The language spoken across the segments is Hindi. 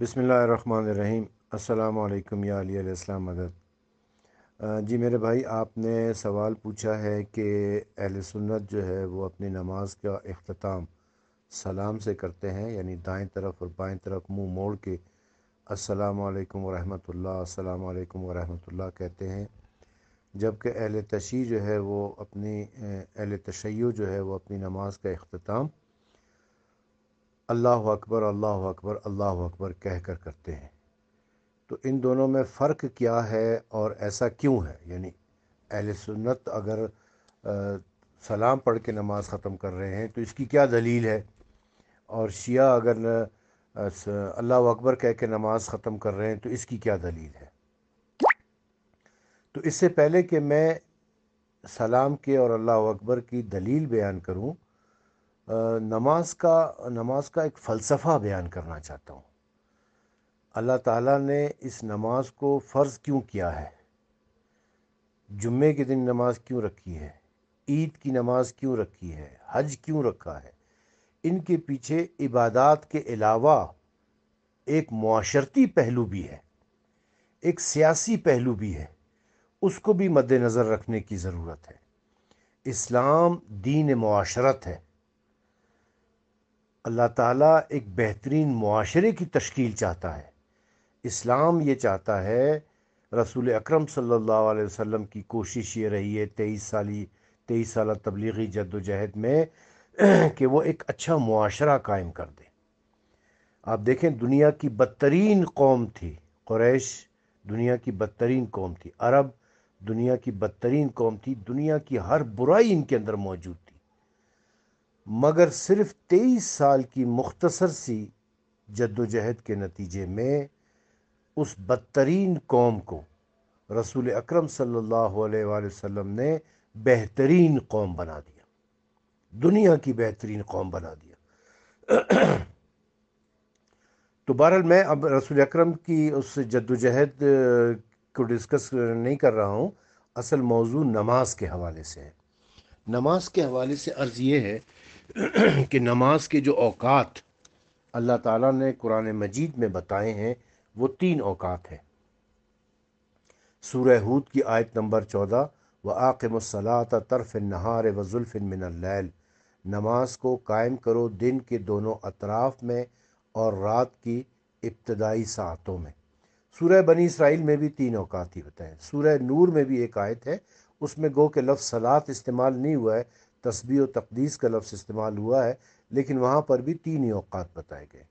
बिसमीम अल्लाम यासलाम मदद जी मेरे भाई आपने सवाल पूछा है कि अहल सुन्नत जो है वो अपनी नमाज का अख्ताम सलाम से करते हैं यानी दाएं तरफ और बाएं तरफ मुंह मोड़ के असलकम वरहमल्लाम असलकम कहते हैं जबकि अहल तशी जो है वो अपनी अहल तशै जो है वो अपनी नमाज का अख्ताम अल्लाह अकबर अल्लाह अकबर अल्लाह अकबर कह कर करते हैं तो इन दोनों में फ़र्क क्या है और ऐसा क्यों है यानी अहल सुन्नत अगर आ, सलाम पढ़ के नमाज ख़त्म कर रहे हैं तो इसकी क्या दलील है और शिया अगर अल्लाह अकबर कह के नमाज ख़त्म कर रहे हैं तो इसकी क्या दलील है तो इससे पहले कि मैं सलाम के और अल्लाह अकबर की दलील बयान करूं नमाज का नमाज का एक फ़लसफ़ा बयान करना चाहता हूँ अल्लाह ताला ने इस नमाज को फ़र्ज़ क्यों किया है जुम्मे के दिन नमाज क्यों रखी है ईद की नमाज क्यों रखी है हज क्यों रखा है इनके पीछे इबादत के अलावा एक माशरती पहलू भी है एक सियासी पहलू भी है उसको भी मद्दनज़र रखने की ज़रूरत है इस्लाम दीन माशरत है अल्लाह ताला एक बेहतरीन माशरे की तश्कील चाहता है इस्लाम ये चाहता है रसूल अकरम सल्लल्लाहु अलैहि वसल्लम की कोशिश ये रही है तेईस साली तेईस साल तबलीगी जद्दोजहद में कि वो एक अच्छा माशरा कायम कर दे आप देखें दुनिया की बदतरीन कौम थी क्रैश दुनिया की बदतरीन कौम थी अरब दुनिया की बदतरीन कौम थी दुनिया की हर बुराई इनके अंदर मौजूद थी मगर सिर्फ तेईस साल की मुख्तसर सी जद्दोजहद के नतीजे में उस बदतरीन कौम को रसूल अक्रम सल्लल्लाहु अलैहि ने बेहतरीन कौम बना दिया दुनिया की बेहतरीन कौम बना दिया तो बहरहाल मैं अब रसूल अक्रम की उस जद्दोजहद को डिस्कस नहीं कर रहा हूँ असल मौजू नमाज के हवाले से है नमाज के हवाले से अर्ज़ ये है कि नमाज के जो अवात अल्लाह ताला ने कुरान मजीद में बताए हैं वो तीन अवात हैं सूरह हूद की आयत नंबर चौदह व आकमसलात तरफ़ नहार वज़ुल्फ़िन मिनल नमाज को कायम करो दिन के दोनों अतराफ़ में और रात की इब्तदाई सातों में सूरह बनी इसराइल में भी तीन अवकात ही बताएं सूरह नूर में भी एक आयत है उसमें गो के लफ्ज़ सलात इस्तेमाल नहीं हुआ है तस्बी और तकदीस का लफ्स इस्तेमाल हुआ है लेकिन वहाँ पर भी तीन ही अवकात बताए गए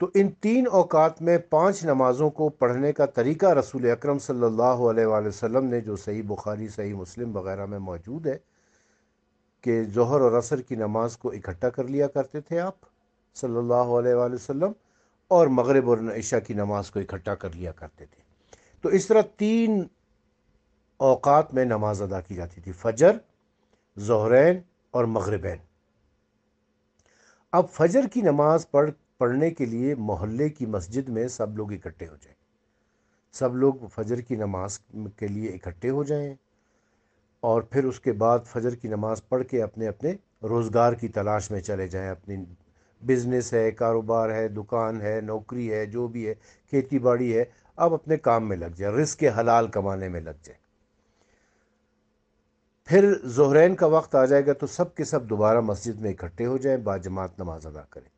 तो इन तीन अवकात में पाँच नमाज़ों को पढ़ने का तरीका रसूल अक्रम सम ने जो सही बुखारी सही मुस्लिम वगैरह में मौजूद है कि जहर और असर की नमाज को इकट्ठा कर लिया करते थे आप सल्लल्लाहु अलैहि वसल्लम और मगरब और ईशा की नमाज को इकट्ठा कर लिया करते थे तो इस तरह तीन अवकात में नमाज अदा की जाती थी फजर जहरैन और मगरबैन अब फजर की नमाज पढ़ पढ़ने के लिए मोहल्ले की मस्जिद में सब लोग इकट्ठे हो जाएं सब लोग फजर की नमाज के लिए इकट्ठे हो जाएं और फिर उसके बाद फजर की नमाज पढ़ के अपने अपने रोज़गार की तलाश में चले जाएं अपनी बिज़नेस है कारोबार है दुकान है नौकरी है जो भी है खेती बाड़ी है अब अपने काम में लग जाए रिस्क के हलाल कमाने में लग जाए फिर जहरैन का वक्त आ जाएगा तो सब के सब दोबारा मस्जिद में इकट्ठे हो जाए बाजमात नमाज अदा करें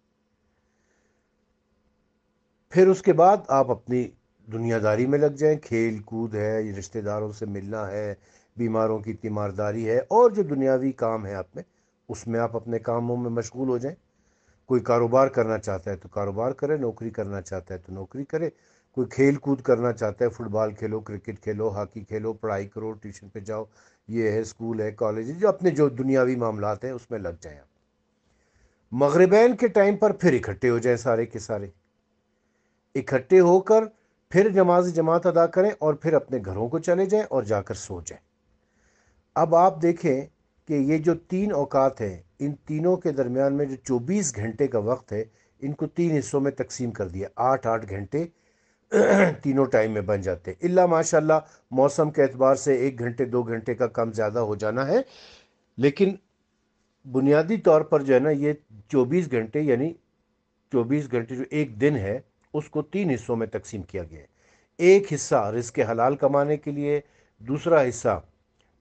फिर उसके बाद आप अपनी दुनियादारी में लग जाए खेल कूद है रिश्तेदारों से मिलना है बीमारों की तीमारदारी है और जो दुनियावी काम है आप में उसमें आप अपने कामों में मशगूल हो जाए कोई कारोबार करना चाहता है तो कारोबार करे नौकरी करना चाहता है तो नौकरी करे कोई खेल कूद करना चाहता है फुटबॉल खेलो क्रिकेट खेलो हॉकी खेलो पढ़ाई करो ट्यूशन पे जाओ ये है स्कूल है कॉलेज है जो अपने जो दुनियावी मामला हैं उसमें लग जाए आप मगरबैन के टाइम पर फिर इकट्ठे हो जाए सारे के सारे इकट्ठे होकर फिर नमाज जमात अदा करें और फिर अपने घरों को चले जाएं और जाकर सो जाएं अब आप देखें कि ये जो तीन औकात हैं इन तीनों के दरमियान में जो 24 घंटे का वक्त है इनको तीन हिस्सों में तकसीम कर दिया आठ आठ घंटे तीनों टाइम में बन जाते हैं इल्ला माशाल्लाह मौसम के अतबार से एक घंटे दो घंटे का कम ज़्यादा हो जाना है लेकिन बुनियादी तौर पर जो है ना ये चौबीस घंटे यानी चौबीस घंटे जो एक दिन है उसको तीन हिस्सों में तकसीम किया गया है एक हिस्सा रिस्क हलाल कमाने के लिए दूसरा हिस्सा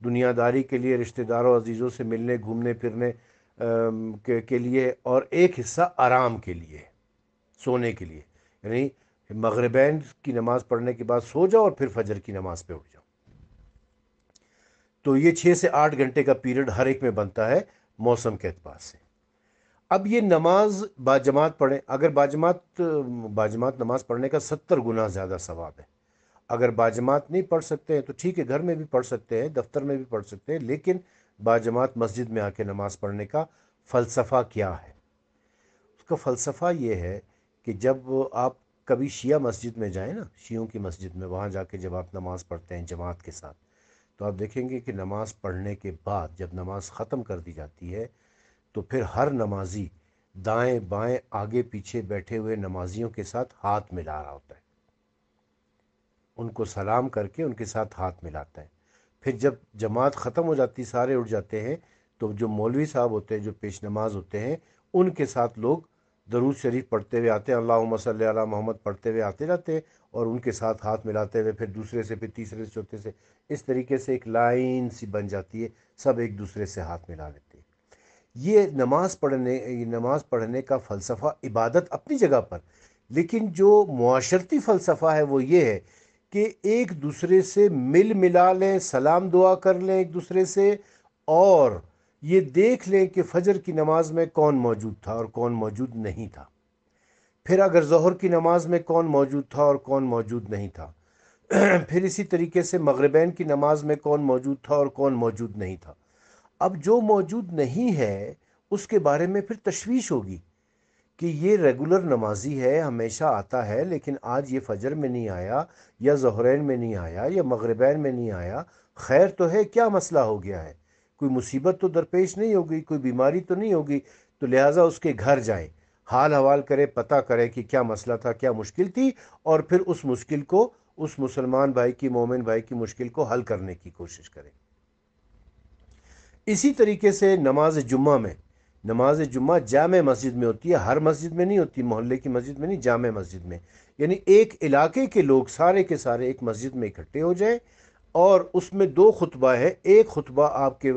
दुनियादारी के लिए रिश्तेदारों अजीज़ों से मिलने घूमने फिरने के, के लिए और एक हिस्सा आराम के लिए सोने के लिए यानी मगरबैन की नमाज़ पढ़ने के बाद सो जाओ और फिर फजर की नमाज़ पे उठ जाओ तो ये छः से आठ घंटे का पीरियड हर एक में बनता है मौसम के अतबार से अब ये नमाज बाजमात पढ़े अगर बाजमात बाजमात नमाज पढ़ने का सत्तर गुना ज़्यादा सवाब है अगर बाजमात नहीं पढ़ सकते हैं तो ठीक है घर में भी पढ़ सकते हैं दफ्तर में भी पढ़ सकते हैं लेकिन बाजमात मस्जिद में आके नमाज़ पढ़ने का फ़लसफ़ा क्या है उसका फ़लसफ़ा ये है कि जब आप कभी शिया मस्जिद में जाएं ना शियों की मस्जिद में वहाँ जाके जब आप नमाज़ पढ़ते हैं जमात के साथ तो आप देखेंगे कि नमाज़ पढ़ने के बाद जब नमाज ख़त्म कर दी जाती है तो फिर हर नमाजी दाएं बाएं आगे पीछे बैठे हुए नमाजियों के साथ हाथ मिला रहा होता है उनको सलाम करके उनके साथ हाथ मिलाता है फिर जब जमात ख़त्म हो जाती सारे उठ जाते हैं तो जो मौलवी साहब होते हैं जो पेश नमाज होते हैं उनके साथ लोग दरूद शरीफ पढ़ते हुए आते हैं अल्लाह मोहम्मद पढ़ते हुए आते जाते और उनके साथ हाथ मिलाते हुए फिर दूसरे से फिर तीसरे से चौथे से इस तरीके से एक लाइन सी बन जाती है सब एक दूसरे से हाथ मिला लेते हैं ये नमाज़ पढ़ने ये नमाज़ पढ़ने का फ़लसफ़ा इबादत अपनी जगह पर लेकिन जो माशरती फ़लसफ़ा है वो ये है कि एक दूसरे से मिल मिला लें सलाम दुआ कर लें एक दूसरे से और ये देख लें कि फजर की नमाज में कौन मौजूद था और कौन मौजूद नहीं था फिर अगर जहर की नमाज में कौन मौजूद था और कौन मौजूद नहीं था फिर इसी तरीके से मगरबैन की नमाज में कौन मौजूद था और कौन मौजूद नहीं था अब जो मौजूद नहीं है उसके बारे में फिर तशवीश होगी कि ये रेगुलर नमाजी है हमेशा आता है लेकिन आज ये फजर में नहीं आया या जहरैन में नहीं आया या मगरबैन में नहीं आया खैर तो है क्या मसला हो गया है कोई मुसीबत तो दरपेश नहीं होगी कोई बीमारी तो नहीं होगी तो लिहाजा उसके घर जाए हाल हवाल करें पता करें कि क्या मसला था क्या मुश्किल थी और फिर उस मुश्किल को उस मुसलमान भाई की मोमिन भाई की मुश्किल को हल करने की कोशिश करें इसी तरीके से नमाज जुम्मा में नमाज जुम्मा जाम मस्जिद में होती है हर मस्जिद में नहीं होती मोहल्ले की मस्जिद में नहीं जाम मस्जिद में यानी एक इलाके के लोग सारे के सारे एक मस्जिद में इकट्ठे हो जाएं और उसमें दो खुतबा है एक खुतबा आपके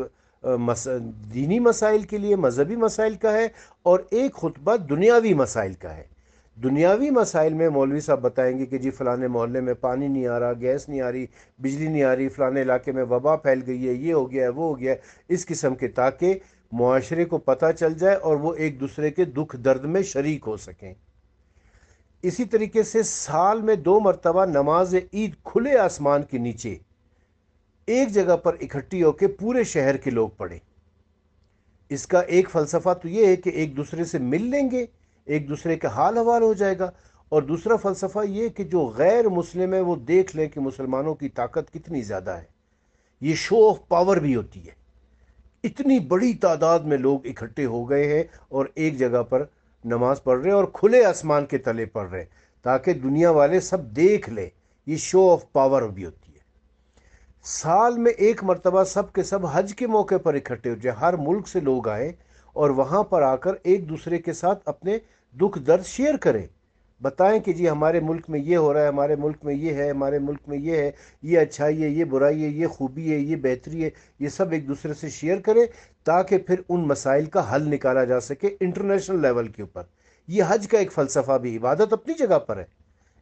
मस, दीनी मसाइल के लिए मजहबी मसाइल का है और एक खुतबा दुनियावी मसाइल का है दुनियावी मसाइल में मौलवी साहब बताएंगे कि जी फलाने मोहल्ले में पानी नहीं आ रहा गैस नहीं आ रही बिजली नहीं आ रही फलाने इलाके में वबा फैल गई है ये हो गया है वो हो गया इस किस्म के ताकि माशरे को पता चल जाए और वो एक दूसरे के दुख दर्द में शरीक हो सकें इसी तरीके से साल में दो मरतबा नमाज ईद खुले आसमान के नीचे एक जगह पर इकट्ठी होकर पूरे शहर के लोग पढ़े इसका एक फ़लसफ़ा तो ये है कि एक दूसरे से मिल लेंगे एक दूसरे का हाल हवाल हो जाएगा और दूसरा फ़लसफ़ा ये कि जो गैर मुस्लिम है वो देख लें कि मुसलमानों की ताकत कितनी ज़्यादा है ये शो ऑफ पावर भी होती है इतनी बड़ी तादाद में लोग इकट्ठे हो गए हैं और एक जगह पर नमाज पढ़ रहे हैं और खुले आसमान के तले पढ़ रहे हैं ताकि दुनिया वाले सब देख लें ये शो ऑफ पावर भी होती है साल में एक मरतबा सब के सब हज के मौके पर इकट्ठे हो जाए हर मुल्क से लोग आए और वहाँ पर आकर एक दूसरे के साथ अपने दुख दर्द शेयर करें बताएं कि जी हमारे मुल्क में ये हो रहा है हमारे मुल्क में ये है हमारे मुल्क में ये है ये अच्छाई है ये बुराई है ये खूबी है ये बेहतरी है ये सब एक दूसरे से शेयर करें ताकि फिर उन मसाइल का हल निकाला जा सके इंटरनेशनल लेवल के ऊपर ये हज का एक फ़लसफ़ा भी इबादत अपनी जगह पर है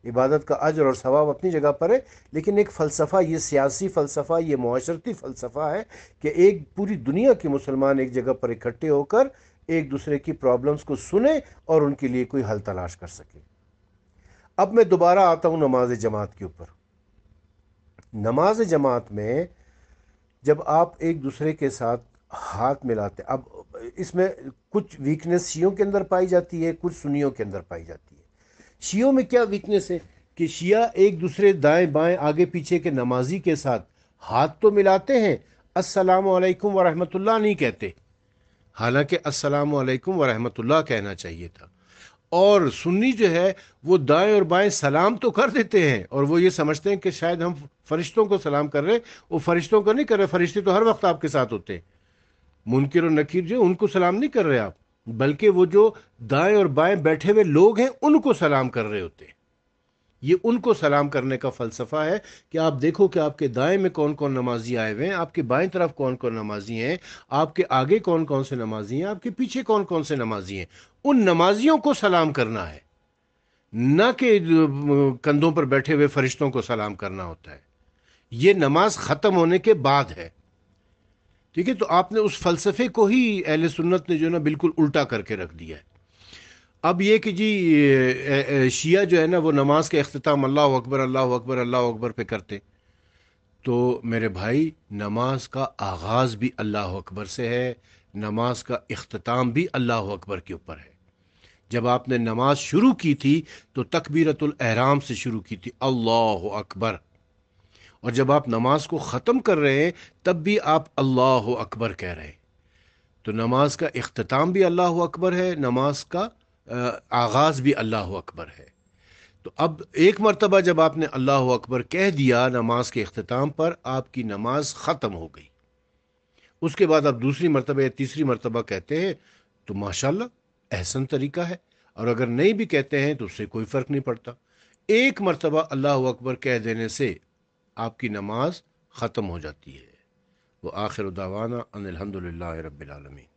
इबादत का अजर और सवाब अपनी जगह पर है लेकिन एक फ़लसफ़ा ये सियासी फ़लसफ़ा ये माशरती फ़लसफ़ा है कि एक पूरी दुनिया के मुसलमान एक जगह पर इकट्ठे होकर एक दूसरे की प्रॉब्लम्स को सुने और उनके लिए कोई हल तलाश कर सके अब मैं दोबारा आता हूँ नमाज जमात के ऊपर नमाज जमात में जब आप एक दूसरे के साथ हाथ मिलाते अब इसमें कुछ वीकनेस शियों के अंदर पाई जाती है कुछ सुनियों के अंदर पाई जाती है शियों में क्या वीकनेस है कि शिया एक दूसरे दाएं बाएं आगे पीछे के नमाजी के साथ हाथ तो मिलाते हैं अस्सलाम वालेकुम वरहमतुल्लाह नहीं कहते हालांकि अस्सलाम वालेकुम वरहमतुल्लाह कहना चाहिए था और सुन्नी जो है वो दाएं और बाएं सलाम तो कर देते हैं और वो ये समझते हैं कि शायद हम फरिश्तों को सलाम कर रहे हैं वो फरिश्तों को नहीं कर रहे फरिश्ते तो हर वक्त आपके साथ होते हैं मुनकर और नकीर जो उनको सलाम नहीं कर रहे आप बल्कि वो जो दाएं और बाएं बैठे हुए लोग हैं उनको सलाम कर रहे होते हैं ये उनको सलाम करने का फलसफा है कि आप देखो कि आपके दाएं में कौन कौन नमाजी आए हुए हैं आपके बाएं तरफ कौन कौन नमाजी हैं आपके आगे कौन कौन से नमाजी हैं आपके पीछे कौन कौन से नमाजी हैं उन नमाजियों को सलाम करना है न कि कंधों पर बैठे हुए फरिश्तों को सलाम करना होता है ये नमाज ख़त्म होने के बाद है ठीक है तो आपने उस फलसफे को ही अहल सुन्नत ने जो है ना बिल्कुल उल्टा करके रख दिया है अब ये कि जी शिया जो है ना वो नमाज के अख्ताम अल्लाह अकबर अल्लाह अकबर अल्लाह अकबर पे करते तो मेरे भाई नमाज का आगाज़ भी अल्लाह अकबर से है नमाज का अख्ताम भी अल्लाह अकबर के ऊपर है जब आपने नमाज शुरू की थी तो तकबीरतुल एहराम से शुरू की थी अल्लाह अकबर और जब आप नमाज को ख़त्म कर रहे हैं तब भी आप अल्लाह अकबर कह रहे हैं तो नमाज का अख्ताम भी अल्लाह अकबर है नमाज का आगाज़ भी अल्लाह अकबर है तो अब एक मरतबा जब आपने अल्लाह अकबर कह दिया नमाज के अख्ताम पर आपकी नमाज ख़त्म हो गई उसके बाद आप दूसरी मरतबा या तीसरी मरतबा कहते हैं तो माशाल्लाह एहसन तरीका है और अगर नहीं भी कहते हैं तो उससे कोई फ़र्क नहीं पड़ता एक मरतबा अल्लाह अकबर कह देने से आपकी नमाज ख़त्म हो जाती है वह आखिर दावाना अनिलहमदिल्ला रबालमीन